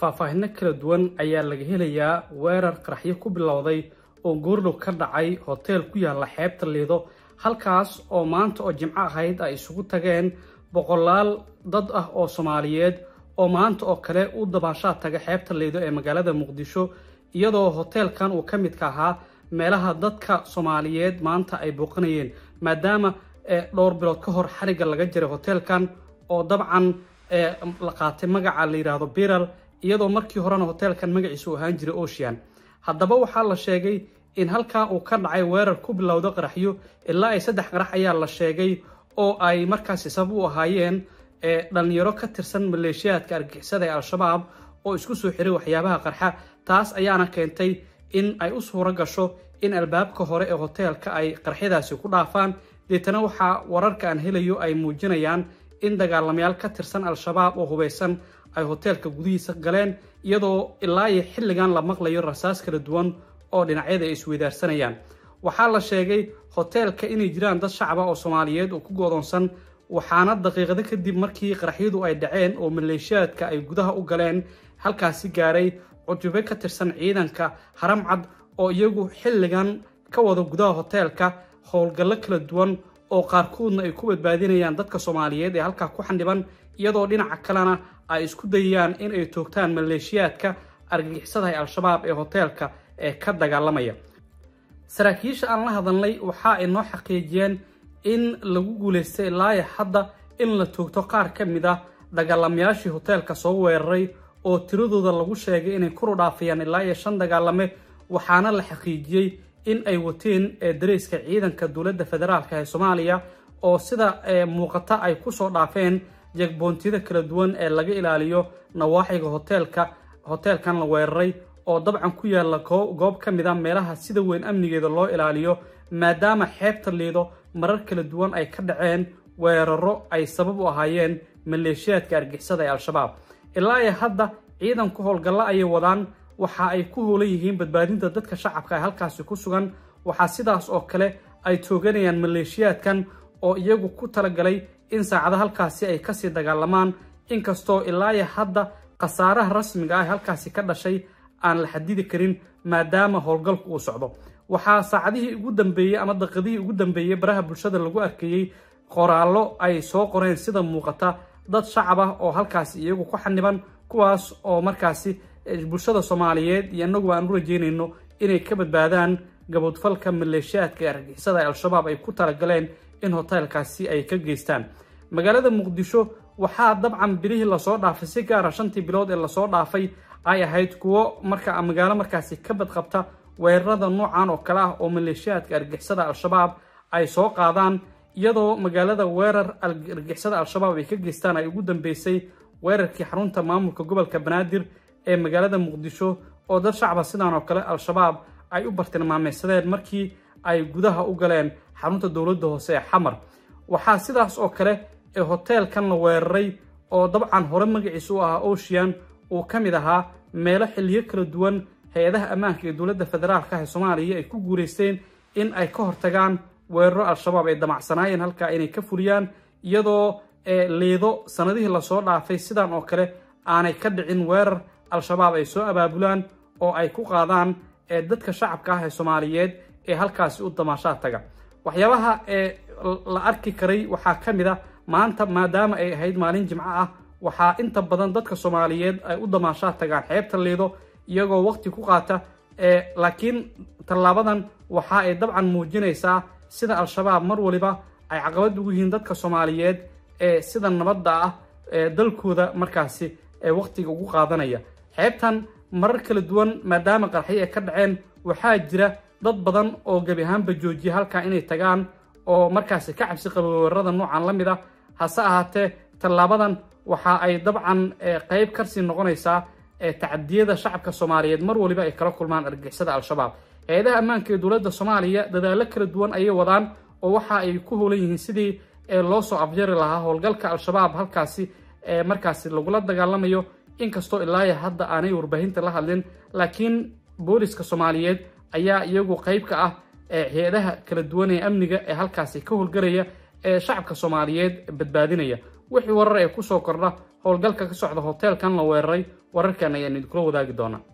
faahfaahinno kala duwan ayaa laga helayaa weerar qaraxyo ku bilowday oo goordhow ka dhacay hoteel ku yaalla xeebta liido halkaas oo maanta oo jimco ahayd ay isugu tageen boqolaal dad ah oo soomaaliyeed oo maanta oo kale u dabaashaa taga xeebta liido ee magaalada muqdisho iyadoo hoteelkan uu ka midka ahaa meelaha dadka soomaaliyeed maanta ay booqanayeen maadaama eh, dhowr bilood ka hor xarigga laga jiray hoteelkan oo dabcan eh, la qaatay magaca la yidhaahdo biral iyadoo markii horena hoteelkan magaciisu ahaan jiray ocean haddaba waxaa la sheegay in halkaa uu ka dhacay weerar ku bilowda qaraxyo ilaa ay saddex qarax ayaa la sheegay oo ay markaasi sabab u ahaayeen edhallinyaro ka tirsan maleeshiyaadka argixisada ee al-shabaab oo isku soo xiray waxyaabaha qarxa taas ayaana keentay in ay u suuro gasho in albaabka hore ee hoteelka ay qarxyadaasi ku dhaafaan deetana waxaa wararka aan helayo ay muujinayaan in dagaalamayaal ka tirsan al-shabaab oo hubaysan ay hoteelka gudihiisa galeen iyadoo ilaa iyo xilligan la maqlayo rasaas kala duwan oo dhinacyada ay isweydaarsanayaan waxaa la sheegay hoteelka inay jiraan dad shacaba oo soomaaliyeed oo ku goodoonsan waxaana daqiiqado kadib markii qaraxyadu ay dhaceen oo maleeshiyaadka ay gudaha u galeen halkaasi gaaray cujube ka tirsan ciidanka haram cad oo iyagu xilligan ka wada gudaha hoteelka howlgallo kala duwan oo qaarkoodna ay ku badbaadinayaan dadka soomaaliyeed ee halkaa ku xandhiban iyadoo dhinaca kalena ay isku dayayaan in ay toogtaan maleeshiyaadka argagixisadahay al-shabaab ee hoteelka ee ka dagaalamaya saraakiisha aan la hadalnay waxa ay noo xaqiijiyeen in lagu guulaystay laaya hadda in la toogto qaar ka mid a ah dagaalamayaashii hoteelka soo weeraray oo tiradooda lagu sheegay inay kuru dhaafayaan ilaa iyo shan dagaalame waxaana la xaqiijiyey in ay wateen eh, dareyska ciidanka dowladda federaalk ee soomaaliya oo sida eh, muuqata ay ku soo dhaafeen jegboontiyada kala duwan ee laga ilaaliyo nawaaxiga hoteelka hoteelkan la weeraray oo dabcan ku yaalla goob ka mid a ah meelaha sida weyn amnigeeda loo ilaaliyo maadaama xeebta liido marar kala duwan ay ka dhaceen weeraro ay sabab u ahaayeen maleeshiyaadka argixisada ee al-shabaab ilaa iyo hadda ciidanku ku howlgalla ayay wadaan waxa ay ku hoolan yihiin badbaadinta dadka shacabka ee halkaasi ku sugan waxaa sidaas oo kale ay tooganayaan maleeshiyaadkan oo iyagu ku talagalay in saacado halkaasi ay kasii dagaalamaan inkastoo ilaaya hadda khasaaraha rasmiga ah halkaasi ka dhashay aan la xadidi karin maadaama howlgalku uu socdo waxaa saacadihii ugu dambeeyey ama daqadihii ugu dambeeyey baraha bulshada lagu arkayey qoraallo ay soo qoreen sida muuqata dad shacab ah oo halkaasi iyagu ku xaniban kuwaas oo markaasi bulshada soomaaliyeed iyo annagu aan u rajeynayno inay ka badbaadaan gaboodfalka maleeshiyaadka ee argixisada ee al-shabaab ay ku talagaleen in hoteelkaasi ay ka geystaan magaalada muqdisho waxaa dabcan bilihii lasoo dhaafay si gaara ah shantii bilood ee lasoo dhaafay ay ahayd kuwo marka ah magaalo markaasi ka badqabta weerarada noocan oo kale ah oo maleeshiyaadka argixisada al-shabaab ay soo qaadaan iyadoo magaalada weerar argixisada al-shabaab ay ka geystaan ay ugu dambeysay weerarkii xarunta maamulka gobolka banaadir ee magaalada muqdisho oo dad shacba sidaan oo kale al-shabaab ay u bartilmaamaysadeen markii ay gudaha u galeen xarunta dowladda hoose ee xamar waxaa sidaas oo kale ee hoteelkan la weeraray oo dabcan hore magaciisa u ahaa ocean uu ka mid ahaa meelo xilliyo kala duwan hay-adaha ammaanka ee dowladda federaalka ee soomaaliya ay ku guulaysteen in ay ka hortagaan weeraro al-shabaab ay damacsanaayeen halkaa inay ka fuliyaan iyadoo eh, liido sanadihii lasoo dhaafay sidaan oo kale aanay ka dhicin weerar al-shabaab ay soo abaabulaan oo ay ku qaadaan ee dadka shacabka ah ee soomaaliyeed ee halkaasi u damaashaad taga waxyaabaha ee la arki karay waxaa ka mid a ah, maanta maadaama ay ahayd maalin jimco ah waxaa inta badan dadka soomaaliyeed ay u damaashaad tagaan xeebta liido iyagoo waqti ku qaata laakiin tallaabadan waxa ay dabcan muujinaysaa sida al-shabaab mar waliba ay caqabad ugu yihiin dadka soomaaliyeed ee sida nabadda ah ee dalkooda markaasi waqtiga ugu qaadanaya xeebtan marar kala duwan maadaama qarxay ay ka dhaceen waxaa jira dad badan oo gebi ahaanba joojiya halkaa inay tagaan oo markaasi ka cabsi qaba weerarada noocan la mid a ah. hase ahaatee tallaabadan waxa ay dabcan eh, qayb karsii noqonaysaa eh, tacadiyada shacabka soomaaliyeed mar waliba ay kala kulmaan argixisada al-shabaab hay-adaha ammaanka ee dowladda soomaaliya dadaallo kala duwan ayay wadaan oo waxa ay ku howlan yihiin sidii eh, loo soo afjari lahaa howlgalka al-shabaab halkaasi ee markaasi lagula dagaalamayo inkastoo ilaaya hadda aanay warbaahinta la hadlin laakiin booliska soomaaliyeed ayaa iyagu qayb ka ah eh, hay-adaha kala duwan ee amniga ee halkaasi ka howlgaraya ee eh, shacabka soomaaliyeed badbaadinaya wixii warar ee ku soo kordha howlgalka ka socda hoteelkan la weeraray wararkan ayaan idinkula wadaagi doonaa